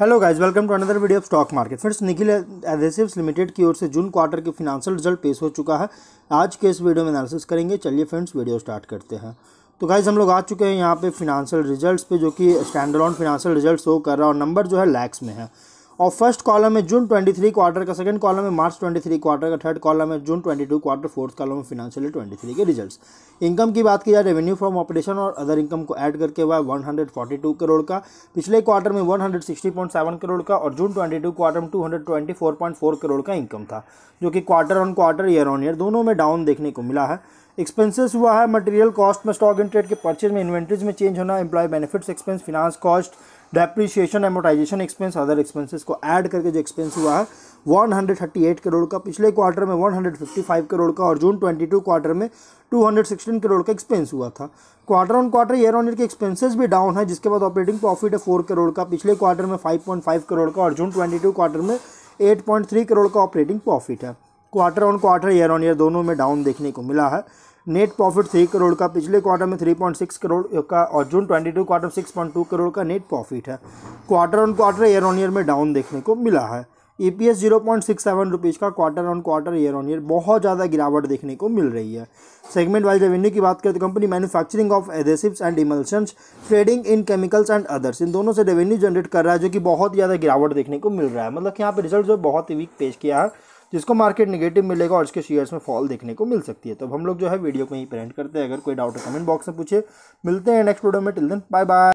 hello guys welcome to another video of stock market friends Nikhil adhesives limited की ओर से June quarter के financial result पेश हो चुका है आज के इस वीडियो में एनालिसिस करेंगे चलिए फ्रेंड्स वीडियो स्टार्ट करते हैं तो गाइज हम लोग आ चुके हैं यहाँ पे फिनांशियल रिजल्ट्स पे जो कि स्टैंडर्ड फिनांशियल रिजल्ट शो कर रहा है और नंबर जो है लैक्स में है और फर्स्ट कॉलम में जून 23 क्वार्टर का सेकंड कॉलम में मार्च 23 क्वार्टर का थर्ड कॉलम में जून 22 क्वार्टर फोर्थ कॉलम में फिनेंशियल 23 के रिजल्ट्स इनकम की बात की जाए रेवेन्यू फ्रॉम ऑपरेशन और अदर इनकम को ऐड करके हुआ 142 करोड़ का पिछले क्वार्टर में सेवन करोड़ का और जून टू क्वार्टर में फोर करोड़ का इनकम था जो कि quarter on quarter year on year दोनों में डाउन देखने को मिला है एक्सपेंसेस हुआ है मटेरियल कॉस्ट में स्टॉक इंट्रेड ट्रेड के परचेज में इन्वेंट्रीज में चेंज होना employee benefits expense finance cost depreciation amortization expense other expenses को ऐड करके जो एक्सपेंस हुआ है 138 करोड़ का पिछले क्वार्टर में 155 करोड़ का और जून 22 क्वार्टर में 216 करोड़ का एक्सपेंस हुआ था quarter on quarter year on year के एक्सपेंसेस भी डाउन है जिसके बाद ऑपरेटिंग प्रॉफिट है फोर करोड़ का पिछले क्वार्टर में 5.5 करोड़ का और जून 22 क्वार्टर में 8.3 करोड़ का ऑपरेटिंग प्रॉफिट है quarter on quarter year on year दोनों में डाउन देखने को मिला है नेट प्रॉफिट थ्री करोड़ का पिछले क्वार्टर में थ्री पॉइंट सिक्स करोड़ का और June twenty two quarter six point two crore का नेट प्रॉफिट है quarter on quarter year on year में डाउन देखने को मिला है E P S zero point six seven rupees का quarter on quarter year on year बहुत ज़्यादा गिरावट देखने को मिल रही है सेगमेंट वाइज रेवेन्यू की बात करें तो company manufacturing of adhesives and emulsions trading in chemicals and others इन दोनों से रेवेन्यू जनरेट कर रहा है जो कि बहुत ज़्यादा गिरावट देखने को मिल रहा है मतलब कि यहाँ पर रिजल्ट जो बहुत ही वीक पेश किया है जिसको मार्केट निगेटिव मिलेगा और इसके शेयर्स में फॉल देखने को मिल सकती है तो हम लोग जो है वीडियो को ही प्रेजेंट करते हैं अगर कोई डाउट है कमेंट बॉक्स में पूछे मिलते हैं नेक्स्ट वीडियो में टिल दिन बाय बाय